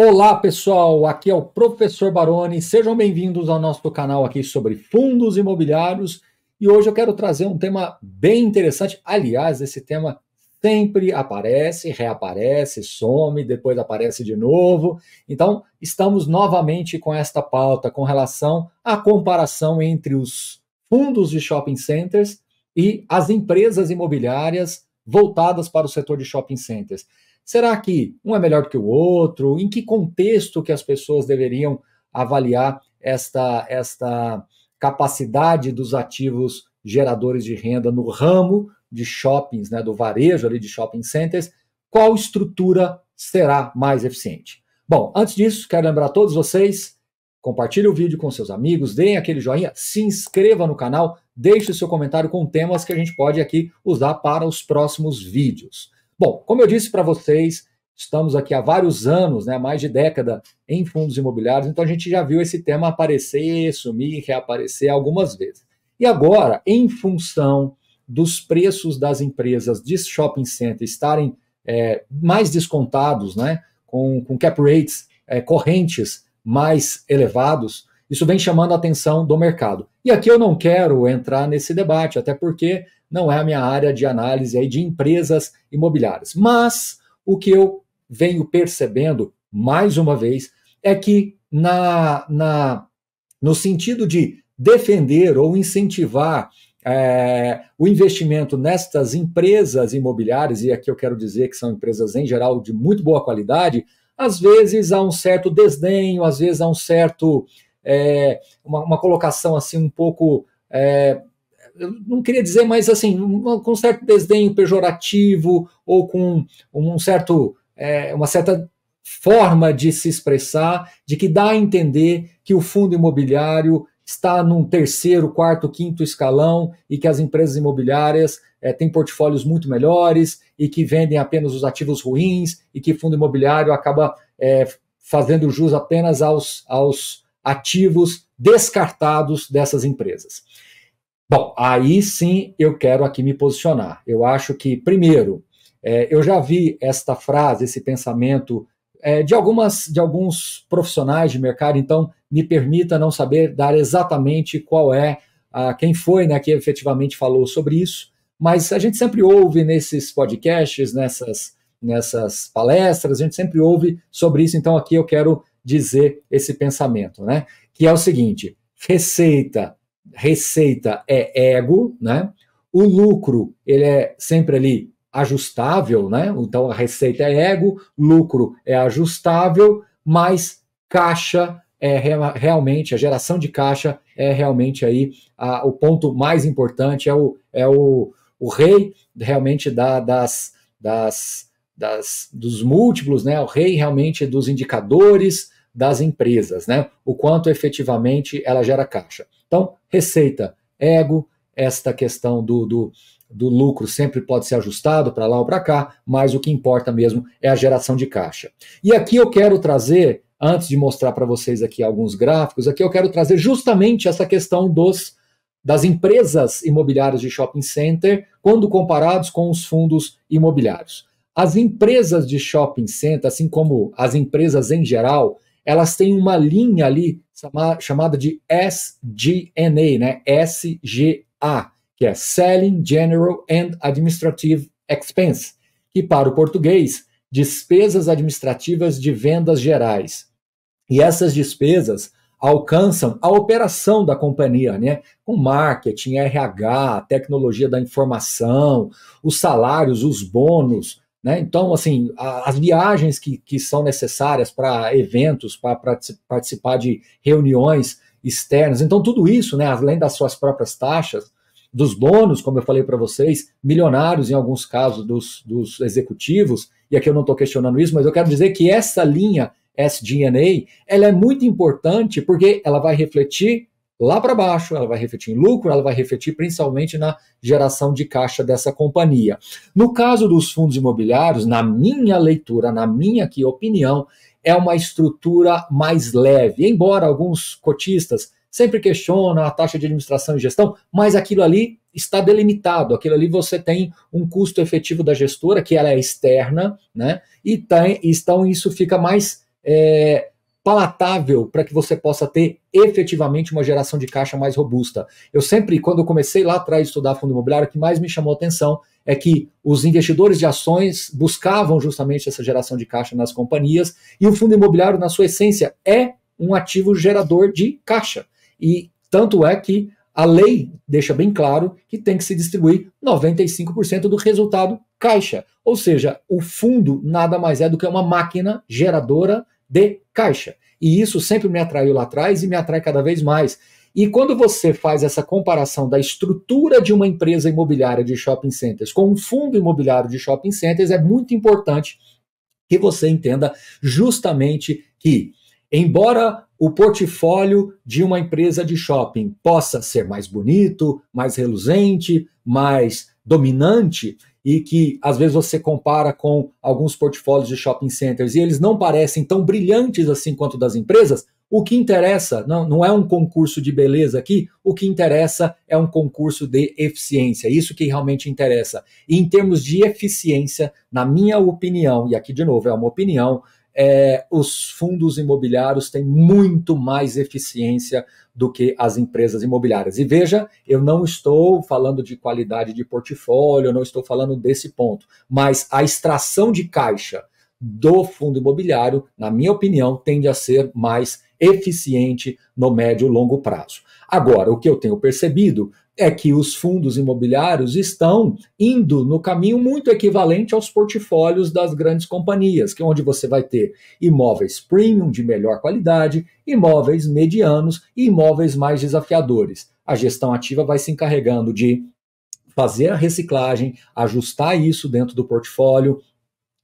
Olá pessoal, aqui é o professor Baroni. Sejam bem-vindos ao nosso canal aqui sobre fundos imobiliários. E hoje eu quero trazer um tema bem interessante. Aliás, esse tema sempre aparece, reaparece, some, depois aparece de novo. Então, estamos novamente com esta pauta com relação à comparação entre os fundos de shopping centers e as empresas imobiliárias voltadas para o setor de shopping centers. Será que um é melhor do que o outro? Em que contexto que as pessoas deveriam avaliar esta, esta capacidade dos ativos geradores de renda no ramo de shoppings, né, do varejo ali de shopping centers? Qual estrutura será mais eficiente? Bom, antes disso, quero lembrar a todos vocês, compartilhe o vídeo com seus amigos, deem aquele joinha, se inscreva no canal, deixe seu comentário com temas que a gente pode aqui usar para os próximos vídeos. Bom, como eu disse para vocês, estamos aqui há vários anos, né, mais de década, em fundos imobiliários, então a gente já viu esse tema aparecer, sumir, reaparecer algumas vezes. E agora, em função dos preços das empresas de shopping center estarem é, mais descontados, né, com, com cap rates é, correntes mais elevados, isso vem chamando a atenção do mercado. E aqui eu não quero entrar nesse debate, até porque não é a minha área de análise aí de empresas imobiliárias. Mas o que eu venho percebendo, mais uma vez, é que na, na no sentido de defender ou incentivar é, o investimento nestas empresas imobiliárias, e aqui eu quero dizer que são empresas em geral de muito boa qualidade, às vezes há um certo desdenho, às vezes há um certo é, uma, uma, colocação assim um pouco. É, eu não queria dizer, mas assim, com um certo desdenho pejorativo ou com um certo, é, uma certa forma de se expressar, de que dá a entender que o fundo imobiliário está num terceiro, quarto, quinto escalão e que as empresas imobiliárias é, têm portfólios muito melhores e que vendem apenas os ativos ruins e que fundo imobiliário acaba é, fazendo jus apenas aos, aos ativos descartados dessas empresas. Bom, aí sim eu quero aqui me posicionar. Eu acho que, primeiro, é, eu já vi esta frase, esse pensamento é, de algumas de alguns profissionais de mercado, então me permita não saber dar exatamente qual é a, quem foi né, que efetivamente falou sobre isso, mas a gente sempre ouve nesses podcasts, nessas, nessas palestras, a gente sempre ouve sobre isso, então aqui eu quero dizer esse pensamento, né? Que é o seguinte: receita, receita é ego, né? O lucro, ele é sempre ali ajustável, né? Então a receita é ego, lucro é ajustável, mas caixa é realmente a geração de caixa é realmente aí a, o ponto mais importante é o, é o, o rei realmente da, das, das, das dos múltiplos né o rei realmente dos indicadores das empresas, né? O quanto efetivamente ela gera caixa. Então, receita, ego, esta questão do, do, do lucro sempre pode ser ajustado para lá ou para cá, mas o que importa mesmo é a geração de caixa. E aqui eu quero trazer, antes de mostrar para vocês aqui alguns gráficos, aqui eu quero trazer justamente essa questão dos das empresas imobiliárias de shopping center quando comparados com os fundos imobiliários. As empresas de shopping center, assim como as empresas em geral, elas têm uma linha ali chamada de SGNA, né? SGA, que é Selling, General and Administrative Expense, que para o português, despesas administrativas de vendas gerais. E essas despesas alcançam a operação da companhia, né? Com marketing, RH, tecnologia da informação, os salários, os bônus, né? Então, assim, a, as viagens que, que são necessárias para eventos, para participar de reuniões externas, então tudo isso, né, além das suas próprias taxas, dos bônus, como eu falei para vocês, milionários em alguns casos dos, dos executivos, e aqui eu não estou questionando isso, mas eu quero dizer que essa linha SDNA, ela é muito importante porque ela vai refletir lá para baixo, ela vai refletir em lucro, ela vai refletir principalmente na geração de caixa dessa companhia. No caso dos fundos imobiliários, na minha leitura, na minha aqui opinião, é uma estrutura mais leve, embora alguns cotistas sempre questionam a taxa de administração e gestão, mas aquilo ali está delimitado, aquilo ali você tem um custo efetivo da gestora, que ela é externa, né? E tem, então isso fica mais é, palatável para que você possa ter efetivamente uma geração de caixa mais robusta. Eu sempre, quando eu comecei lá atrás a estudar fundo imobiliário, o que mais me chamou a atenção é que os investidores de ações buscavam justamente essa geração de caixa nas companhias e o fundo imobiliário, na sua essência, é um ativo gerador de caixa. E tanto é que a lei deixa bem claro que tem que se distribuir 95% do resultado caixa. Ou seja, o fundo nada mais é do que uma máquina geradora de caixa. E isso sempre me atraiu lá atrás e me atrai cada vez mais. E quando você faz essa comparação da estrutura de uma empresa imobiliária de shopping centers com um fundo imobiliário de shopping centers, é muito importante que você entenda justamente que, embora o portfólio de uma empresa de shopping possa ser mais bonito, mais reluzente, mais dominante, e que às vezes você compara com alguns portfólios de shopping centers e eles não parecem tão brilhantes assim quanto das empresas, o que interessa não, não é um concurso de beleza aqui, o que interessa é um concurso de eficiência, é isso que realmente interessa. E em termos de eficiência, na minha opinião, e aqui de novo é uma opinião, é, os fundos imobiliários têm muito mais eficiência do que as empresas imobiliárias. E veja, eu não estou falando de qualidade de portfólio, não estou falando desse ponto, mas a extração de caixa do fundo imobiliário, na minha opinião, tende a ser mais eficiente no médio e longo prazo. Agora, o que eu tenho percebido é que os fundos imobiliários estão indo no caminho muito equivalente aos portfólios das grandes companhias, que é onde você vai ter imóveis premium de melhor qualidade, imóveis medianos e imóveis mais desafiadores. A gestão ativa vai se encarregando de fazer a reciclagem, ajustar isso dentro do portfólio,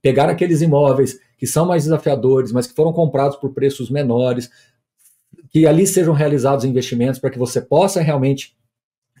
pegar aqueles imóveis que são mais desafiadores, mas que foram comprados por preços menores, que ali sejam realizados investimentos para que você possa realmente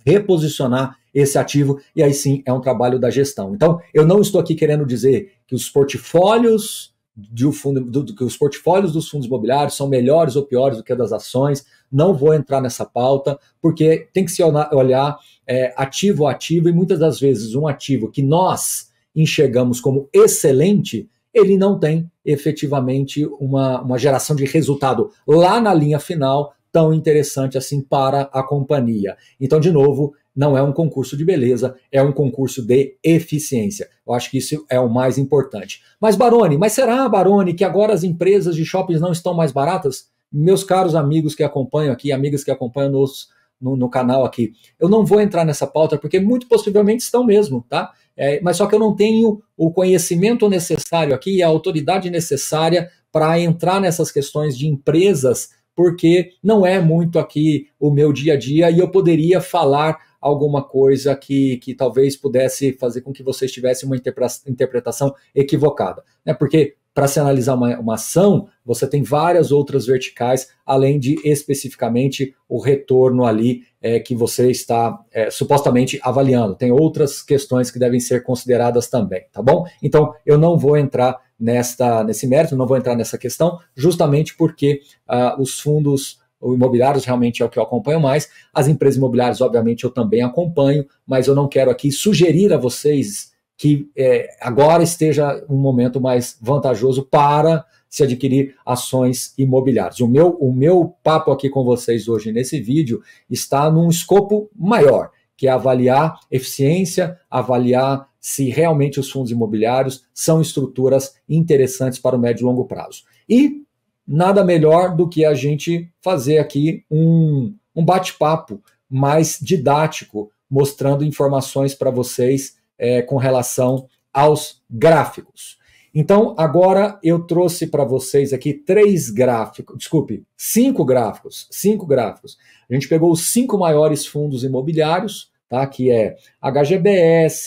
reposicionar esse ativo e aí sim é um trabalho da gestão. Então, eu não estou aqui querendo dizer que os portfólios de fundo, do, que os portfólios dos fundos imobiliários são melhores ou piores do que das ações. Não vou entrar nessa pauta, porque tem que se olhar é, ativo a ativo, e muitas das vezes um ativo que nós enxergamos como excelente ele não tem efetivamente uma, uma geração de resultado lá na linha final tão interessante assim para a companhia. Então, de novo, não é um concurso de beleza, é um concurso de eficiência. Eu acho que isso é o mais importante. Mas, Barone, mas será, Barone, que agora as empresas de shoppings não estão mais baratas? Meus caros amigos que acompanham aqui, amigas que acompanham nos, no, no, canal aqui, eu não vou entrar nessa pauta porque muito possivelmente estão mesmo, tá? é, mas só que eu não tenho o conhecimento necessário aqui e a autoridade necessária para entrar nessas questões de empresas, porque não é muito aqui o meu dia a dia e eu poderia falar alguma coisa que, que talvez pudesse fazer com que vocês tivessem uma interpretação equivocada. Né? Porque para se analisar uma, uma, ação, você tem várias outras verticais, além de especificamente o retorno ali é, que você está é, supostamente avaliando. Tem outras questões que devem ser consideradas também, tá bom? Então, eu não vou entrar nesta, nesse mérito, não vou entrar nessa questão, justamente porque uh, os fundos imobiliários realmente é o que eu acompanho mais. As empresas imobiliárias, obviamente, eu também acompanho, mas eu não quero aqui sugerir a vocês que é, agora esteja um momento mais vantajoso para se adquirir ações imobiliárias. O meu, o meu papo aqui com vocês hoje nesse vídeo está num escopo maior, que é avaliar eficiência, avaliar se realmente os fundos imobiliários são estruturas interessantes para o médio e longo prazo. E nada melhor do que a gente fazer aqui um, um bate-papo mais didático, mostrando informações para vocês é, com relação aos gráficos. Então, agora eu trouxe para vocês aqui três gráficos, desculpe, cinco gráficos, cinco gráficos. A gente pegou os cinco maiores fundos imobiliários, tá? Que é HGBS,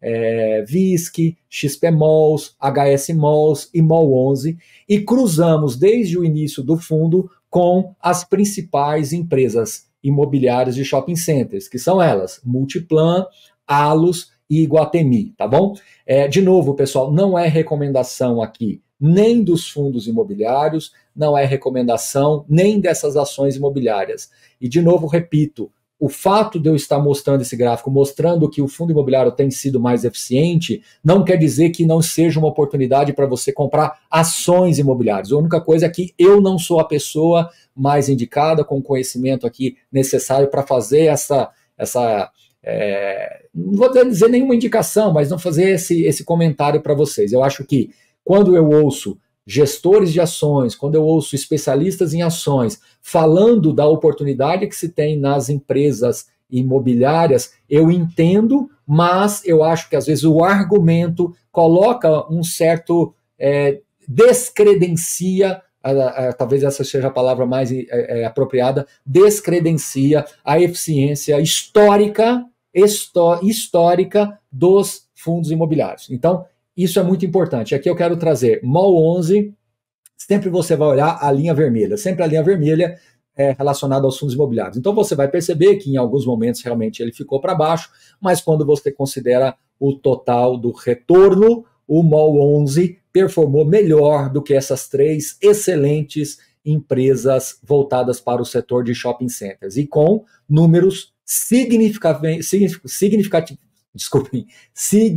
é, VISC, XP Malls, HS Malls e Mall 11 e cruzamos desde o início do fundo com as principais empresas imobiliárias de shopping centers, que são elas: Multiplan, Alus e Iguatemi, tá bom? É, de novo, pessoal, não é recomendação aqui nem dos fundos imobiliários, não é recomendação nem dessas ações imobiliárias. E de novo, repito, o fato de eu estar mostrando esse gráfico, mostrando que o fundo imobiliário tem sido mais eficiente, não quer dizer que não seja uma oportunidade para você comprar ações imobiliárias. A única coisa é que eu não sou a pessoa mais indicada com o conhecimento aqui necessário para fazer essa, essa é, não vou dizer nenhuma indicação, mas não fazer esse, esse comentário para vocês. Eu acho que quando eu ouço gestores de ações, quando eu ouço especialistas em ações falando da oportunidade que se tem nas empresas imobiliárias, eu entendo, mas eu acho que às vezes o argumento coloca um certo é, descredencia talvez essa seja a palavra mais é, é, apropriada, descredencia a eficiência histórica histórica dos fundos imobiliários. Então, isso é muito importante. Aqui eu quero trazer MOL 11, sempre você vai olhar a linha vermelha, sempre a linha vermelha é relacionada aos fundos imobiliários. Então, você vai perceber que em alguns momentos realmente ele ficou para baixo, mas quando você considera o total do retorno, o MOL 11 performou melhor do que essas três excelentes empresas voltadas para o setor de shopping centers e com números significativamente, desculpem,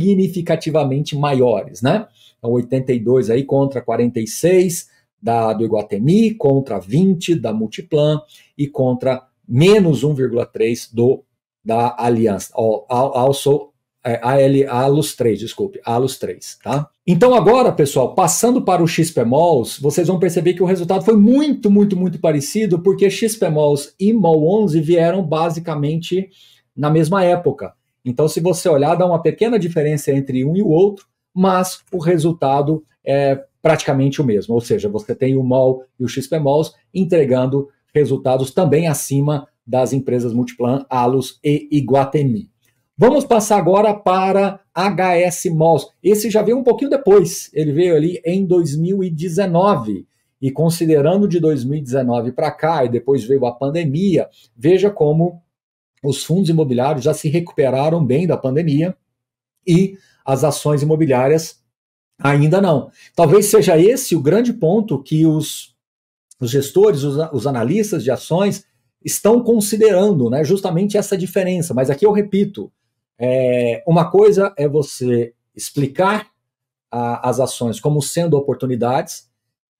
significativamente maiores, né? Então, 82 aí contra 46 da, do Iguatemi, contra 20 da Multiplan e contra menos 1,3 do da Aliança. Also é, AL, ALUS 3, desculpe, ALUS 3, tá? Então agora, pessoal, passando para o XPMOLs, vocês vão perceber que o resultado foi muito, muito, muito parecido, porque XPMOLs e MOL11 vieram basicamente na mesma época. Então, se você olhar, dá uma pequena diferença entre um e o outro, mas o resultado é praticamente o mesmo. Ou seja, você tem o MOL e o XPMOLs entregando resultados também acima das empresas Multiplan, Alus e Iguatemi. Vamos passar agora para HS Malls. Esse já veio um pouquinho depois. Ele veio ali em 2019. E considerando de 2019 para cá, e depois veio a pandemia, veja como os fundos imobiliários já se recuperaram bem da pandemia e as ações imobiliárias ainda não. Talvez seja esse o grande ponto que os, os gestores, os, os analistas de ações estão considerando, né, justamente essa diferença. Mas aqui eu repito, é, uma coisa é você explicar a, as ações como sendo oportunidades,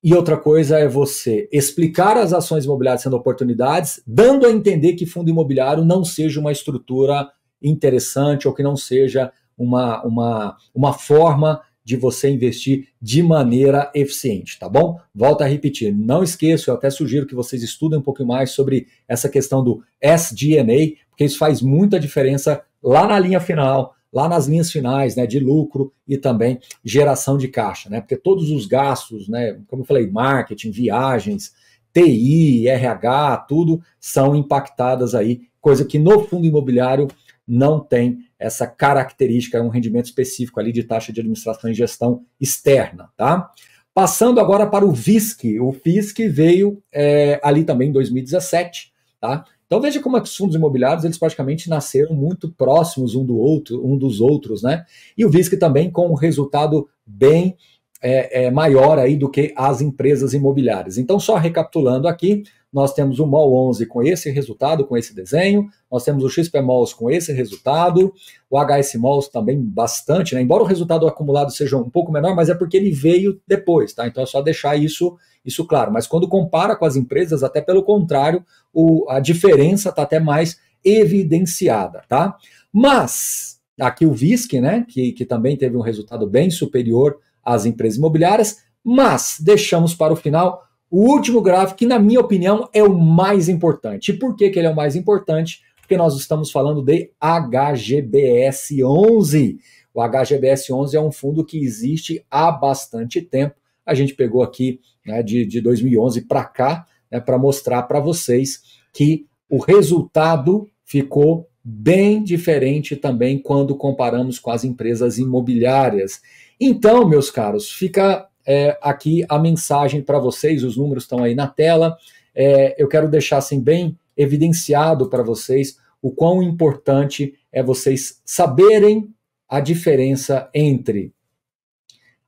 e outra coisa é você explicar as ações imobiliárias sendo oportunidades, dando a entender que fundo imobiliário não seja uma estrutura interessante ou que não seja uma, uma, uma forma de você investir de maneira eficiente, tá bom? Volto a repetir, não esqueço eu até sugiro que vocês estudem um pouco mais sobre essa questão do SDNA, porque isso faz muita diferença lá na linha final, lá nas linhas finais, né, de lucro e também geração de caixa, né? Porque todos os gastos, né, como eu falei, marketing, viagens, TI, RH, tudo são impactadas aí, coisa que no fundo imobiliário não tem essa característica, é um rendimento específico ali de taxa de administração e gestão externa, tá? Passando agora para o FISC, o FISC veio é, ali também em 2017, tá? Então veja como é que os fundos imobiliários eles praticamente nasceram muito próximos um do outro, um dos outros, né? E o VISC também com um resultado bem é, é, maior aí do que as empresas imobiliárias. Então só recapitulando aqui, nós temos o MOL 11 com esse resultado, com esse desenho, nós temos o XP Mols com esse resultado, o HS Mols também bastante, né? Embora o resultado acumulado seja um pouco menor, mas é porque ele veio depois, tá? Então é só deixar isso isso claro. Mas quando compara com as empresas, até pelo contrário, o, a diferença está até mais evidenciada, tá? Mas aqui o VISC, né, que, que também teve um resultado bem superior às empresas imobiliárias, mas deixamos para o final o último gráfico, que na minha opinião é o mais importante. E por que, que ele é o mais importante? Porque nós estamos falando de HGBS 11. O HGBS 11 é um fundo que existe há bastante tempo. A gente pegou aqui né, de, de 2011 para cá, né, para mostrar para vocês que o resultado ficou bem diferente também quando comparamos com as empresas imobiliárias. Então, meus caros, fica é, aqui a mensagem para vocês, os números estão aí na tela. É, eu quero deixar assim bem evidenciado para vocês o quão importante é vocês saberem a diferença entre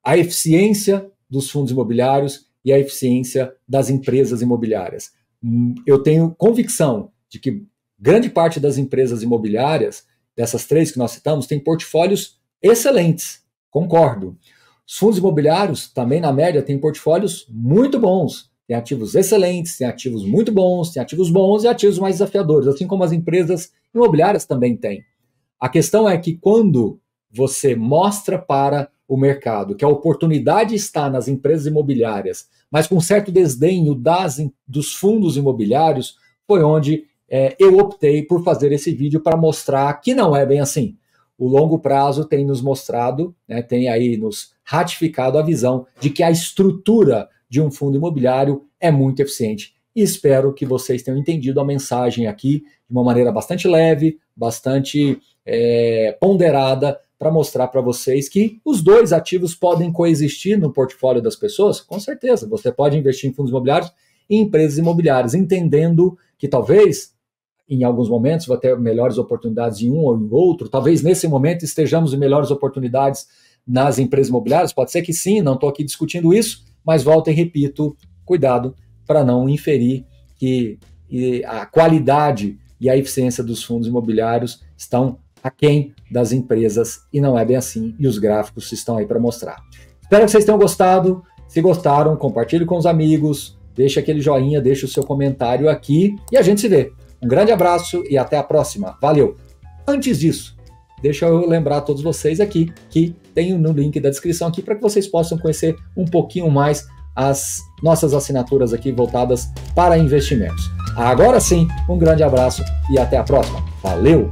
a eficiência dos fundos imobiliários e a eficiência das empresas imobiliárias. Eu tenho convicção de que grande parte das empresas imobiliárias, dessas três que nós citamos, tem portfólios excelentes, concordo. Os fundos imobiliários também, na média, têm portfólios muito bons. Tem ativos excelentes, tem ativos muito bons, tem ativos bons e ativos mais desafiadores, assim como as empresas imobiliárias também têm. A questão é que quando você mostra para o mercado que a oportunidade está nas empresas imobiliárias, mas com certo desdenho das, dos fundos imobiliários, foi onde é, eu optei por fazer esse vídeo para mostrar que não é bem assim o longo prazo tem nos mostrado, né, tem aí nos ratificado a visão de que a estrutura de um fundo imobiliário é muito eficiente. E espero que vocês tenham entendido a mensagem aqui de uma maneira bastante leve, bastante é, ponderada, para mostrar para vocês que os dois ativos podem coexistir no portfólio das pessoas? Com certeza, você pode investir em fundos imobiliários e empresas imobiliárias, entendendo que talvez em alguns momentos, vou ter melhores oportunidades em um ou em outro. Talvez nesse momento estejamos em melhores oportunidades nas empresas imobiliárias. Pode ser que sim, não estou aqui discutindo isso, mas volto e repito: cuidado para não inferir que a qualidade e a eficiência dos fundos imobiliários estão aquém das empresas e não é bem assim. E os gráficos estão aí para mostrar. Espero que vocês tenham gostado. Se gostaram, compartilhe com os amigos, deixe aquele joinha, deixe o seu comentário aqui e a gente se vê. Um grande abraço e até a próxima. Valeu! Antes disso, deixa eu lembrar a todos vocês aqui que tem no link da descrição aqui para que vocês possam conhecer um pouquinho mais as nossas assinaturas aqui voltadas para investimentos. Agora sim, um grande abraço e até a próxima. Valeu!